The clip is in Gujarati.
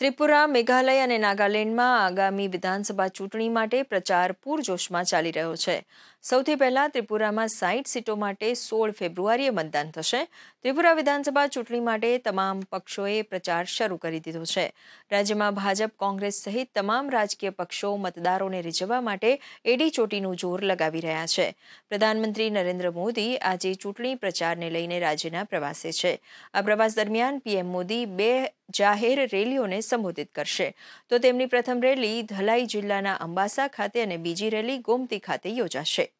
ત્રિપુરા મેઘાલય અને નાગાલેન્ડમાં આગામી વિધાનસભા ચૂંટણી માટે પ્રચાર પૂરજોશમાં ચાલી રહ્યો છે સૌથી પહેલા ત્રિપુરામાં સાઈઠ સીટો માટે સોળ ફેબ્રુઆરીએ મતદાન થશે ત્રિપુરા વિધાનસભા ચૂંટણી માટે તમામ પક્ષોએ પ્રચાર શરૂ કરી દીધો છે રાજ્યમાં ભાજપ કોંગ્રેસ સહિત તમામ રાજકીય પક્ષો મતદારોને રીઝવવા માટે એડીચોટીનું જોર લગાવી રહ્યા છે પ્રધાનમંત્રી નરેન્દ્ર મોદી આજે ચૂંટણી પ્રચારને લઈને રાજ્યના પ્રવાસે છે આ પ્રવાસ દરમિયાન પીએમ મોદી બે જાહેર રેલીઓને સંબોધિત કરશે તો તેમની પ્રથમ રેલી ધલાઈ જિલ્લાના અંબાસા ખાતે અને બીજી રેલી ગોમતી ખાતે યોજાશે